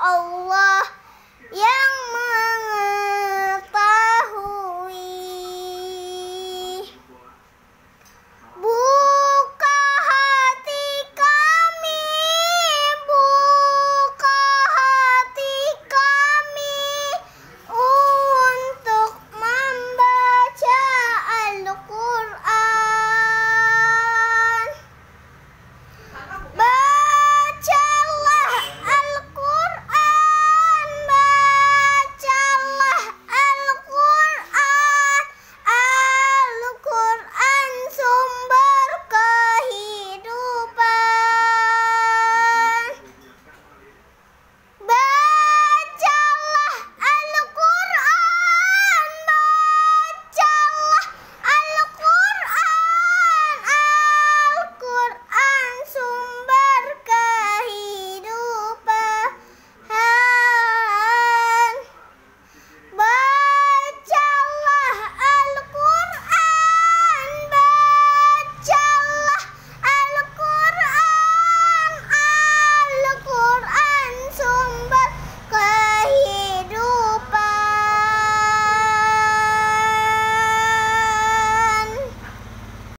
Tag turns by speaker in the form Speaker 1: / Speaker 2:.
Speaker 1: Allah yang